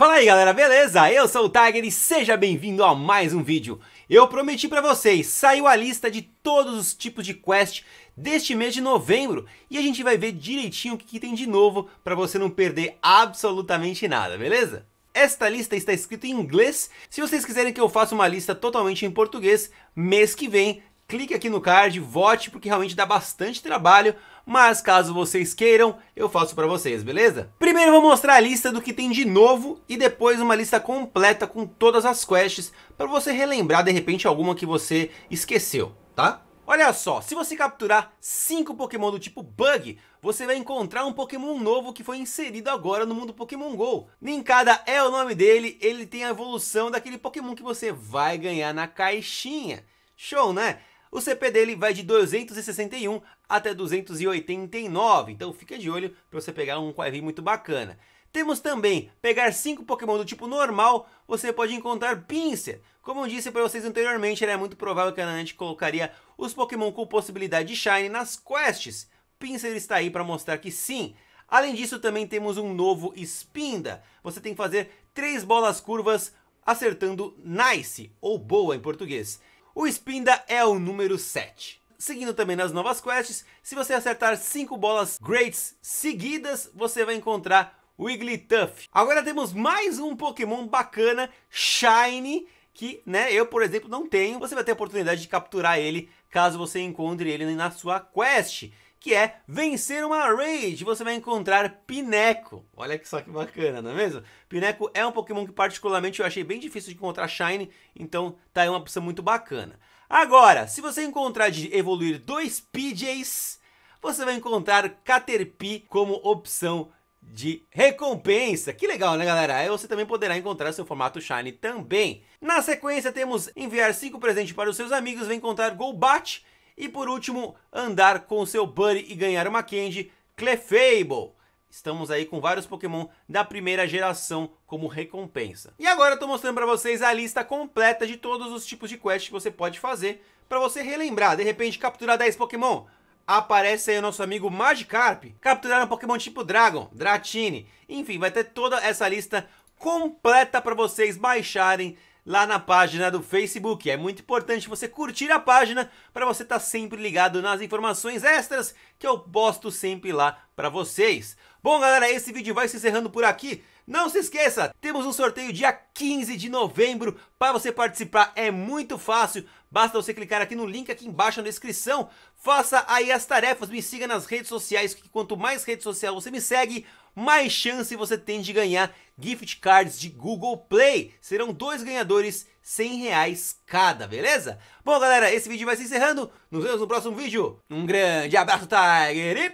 Fala aí galera, beleza? Eu sou o Tiger e seja bem-vindo a mais um vídeo. Eu prometi para vocês, saiu a lista de todos os tipos de quest deste mês de novembro e a gente vai ver direitinho o que, que tem de novo para você não perder absolutamente nada, beleza? Esta lista está escrita em inglês. Se vocês quiserem que eu faça uma lista totalmente em português, mês que vem clique aqui no card, vote, porque realmente dá bastante trabalho, mas caso vocês queiram, eu faço para vocês, beleza? Primeiro vou mostrar a lista do que tem de novo e depois uma lista completa com todas as quests para você relembrar de repente alguma que você esqueceu, tá? Olha só, se você capturar 5 Pokémon do tipo Bug, você vai encontrar um Pokémon novo que foi inserido agora no mundo Pokémon GO. Ninkada é o nome dele, ele tem a evolução daquele Pokémon que você vai ganhar na caixinha. Show, né? O CP dele vai de 261 até 289, então fica de olho para você pegar um Quaivin muito bacana. Temos também pegar 5 Pokémon do tipo normal, você pode encontrar Pinsir. Como eu disse para vocês anteriormente, era muito provável que a Niantic colocaria os Pokémon com possibilidade de Shine nas quests. Pinsir está aí para mostrar que sim. Além disso, também temos um novo Spinda. Você tem que fazer 3 bolas curvas acertando Nice, ou boa em português. O Spinda é o número 7. Seguindo também nas novas quests, se você acertar 5 bolas Greats seguidas, você vai encontrar o Wigglytuff. Agora temos mais um Pokémon bacana, Shiny, que né, eu, por exemplo, não tenho. Você vai ter a oportunidade de capturar ele caso você encontre ele na sua quest que é vencer uma raid. Você vai encontrar Pineco. Olha que só que bacana, não é mesmo? Pineco é um Pokémon que particularmente eu achei bem difícil de encontrar Shine, então tá aí uma opção muito bacana. Agora, se você encontrar de evoluir dois PJs, você vai encontrar Caterpie como opção de recompensa. Que legal, né, galera? Aí você também poderá encontrar seu formato Shine também. Na sequência, temos enviar 5 presentes para os seus amigos, vem encontrar Golbat e por último, andar com seu Buddy e ganhar uma Candy, Clefable. Estamos aí com vários Pokémon da primeira geração como recompensa. E agora eu tô mostrando para vocês a lista completa de todos os tipos de quests que você pode fazer para você relembrar, de repente capturar 10 Pokémon. Aparece aí o nosso amigo Magikarp, capturar um Pokémon tipo Dragon, Dratini. Enfim, vai ter toda essa lista completa para vocês baixarem lá na página do Facebook. É muito importante você curtir a página para você estar tá sempre ligado nas informações extras que eu posto sempre lá para vocês. Bom, galera, esse vídeo vai se encerrando por aqui. Não se esqueça, temos um sorteio dia 15 de novembro. Para você participar é muito fácil, basta você clicar aqui no link aqui embaixo na descrição. Faça aí as tarefas, me siga nas redes sociais, que quanto mais rede social você me segue, mais chance você tem de ganhar gift cards de Google Play. Serão dois ganhadores, 100 reais cada, beleza? Bom, galera, esse vídeo vai se encerrando. Nos vemos no próximo vídeo. Um grande abraço, Tiger, e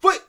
fui!